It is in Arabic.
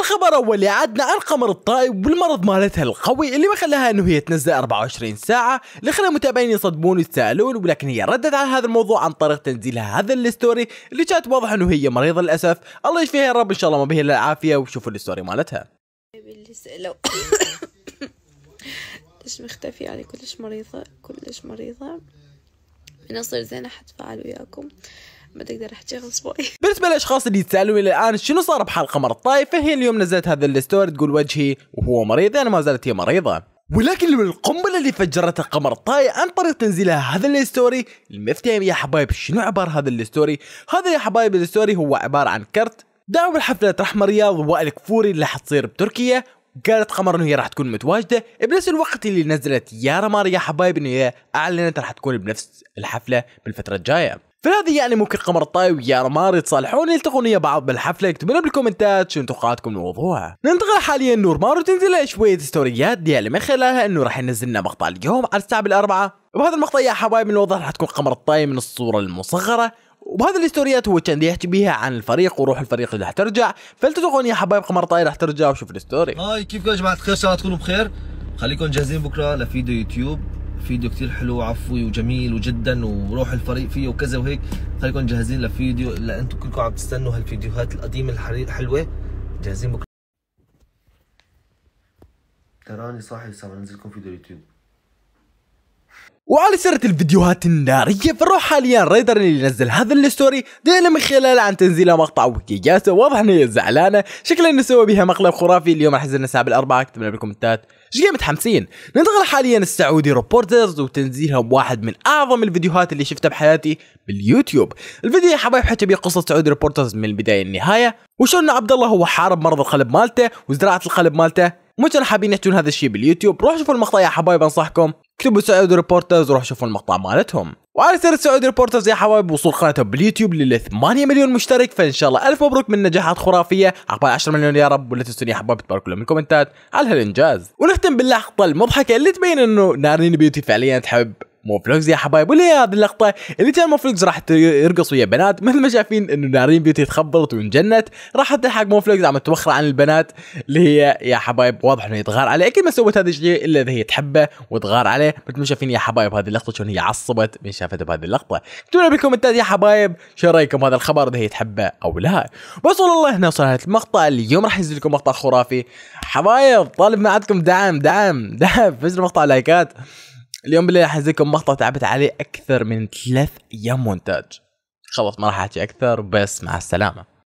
الخبر اول عدنا عن قمر الطائب والمرض مالتها القوي اللي ما خلاها انه هي تنزل 24 ساعه اللي خلى المتابعين يصدمون ويتساءلون ولكن هي ردت على هذا الموضوع عن طريق تنزيلها هذا الستوري اللي كانت واضح انه هي مريضه للاسف الله يشفيها يا رب ان شاء الله ما بها الا العافيه وشوفوا الستوري مالتها لو كلش مختفية يعني كلش مريضة كلش مريضة من أصير زينة حتفاعل وياكم ما تقدر احكي غصبي بالنسبه للاشخاص اللي يتسالون الى الان شنو صار بحال قمر الطايف فهي اليوم نزلت هذا الستوري تقول وجهي وهو مريض انا ما زالت هي مريضه ولكن القنبله اللي فجرتها قمر طاي عن طريق تنزيلها هذا الستوري المفتهم يا حبايب شنو عباره هذا الستوري هذا يا حبايب الستوري هو عباره عن كرت دعوة حفلة رحمة رياض وائل كفوري اللي حتصير بتركيا قالت قمر انه هي راح تكون متواجده بنفس الوقت اللي نزلت يا رمار يا حبايب انه هي اعلنت راح تكون بنفس الحفله بالفتره الجايه فهذه يعني ممكن قمر الطايب ويا رمار يتصالحون يلتقون ويا بعض بالحفله لنا بالكومنتات شنو توقعاتكم للموضوع ننتقل حاليا نور مار وتنزل شويه ستوريات ديالي من خلالها انه راح ينزلنا مقطع اليوم على الساعه بالاربعه وبهذا المقطع يا حبايب من الوضع راح تكون قمر الطايب من الصوره المصغره وبهذه الستوريات هو كان يحكي بيها عن الفريق وروح الفريق اللي راح ترجع فالتقون يا حبايب قمر طاير راح ترجع وشوف الستوري هاي كيفكم يا جماعه الخير ان شاء الله تكونوا بخير خليكم جاهزين بكره لفيديو يوتيوب فيديو كثير حلو وعفوي وجميل وجدا وروح الفريق فيه وكذا وهيك خليكم جاهزين لفيديو لانتم كلكم عم تستنوا هالفيديوهات القديمه الحلوه جاهزين بكره تراني صاحي صار انزل لكم فيديو اليوتيوب وعلى سيرة الفيديوهات النارية فنروح حاليا ريدر اللي نزل هذا الستوري دينا من خلاله عن تنزيله مقطع وكيجاته واضح انه هي زعلانة شكلا انه سوى بها مقلب خرافي اليوم راح ينزل الساعه الاربعة اكتبنا بالكومنتات ايش قد متحمسين ننتقل حاليا السعودي روبورترز وتنزيلها بواحد من اعظم الفيديوهات اللي شفتها بحياتي باليوتيوب الفيديو يا حبايب حكى بيه قصه سعودي روبورترز من البدايه للنهايه وشلون عبد الله هو حارب مرض القلب مالته وزراعه القلب مالته مو حابين يحجون هذا الشيء باليوتيوب روح شوفوا المقطع يا حبايب انصحكم اكتبوا سعودي ريبورترز وروحوا شوفوا المقطع مالتهم وعلى سيرة سعودي ريبورترز يا حبايب وصول قناتهم باليوتيوب لل 8 مليون مشترك فان شاء الله الف مبروك من نجاحات خرافيه عقبال 10 مليون يا رب ولا تنسون يا حبايب تباركوا لهم الكومنتات على هالانجاز ونختم باللحظه المضحكه اللي تبين انه نارين بيوتي فعليا تحب مو فلوكس يا حبايب واللي هذه اللقطه اللي كان مو فلوكس راح يرقص ويا بنات مثل ما شايفين انه نارين بيوتي تخبلت وانجنت راح تلحق مو فلوكس عم توخر عن البنات اللي هي يا حبايب واضح انه يتغار عليه اكيد ما سوت هذا الشيء الا اذا هي تحبه وتغار عليه مثل ما شايفين يا حبايب هذه اللقطه شلون هي عصبت من شافته بهذه اللقطه اكتبوا بالكومنتات يا حبايب شو رايكم هذا الخبر اذا هي تحبه او لا بس والله هنا وصلنا المقطع اليوم راح ينزل لكم مقطع خرافي حبايب طالب ما عندكم دعم دعم دعم فجر مقطع لايكات اليوم بالليل راح انزلكم مقطع تعبت عليه اكثر من ثلاث ايام مونتاج خلص ما راح احكي اكثر بس مع السلامه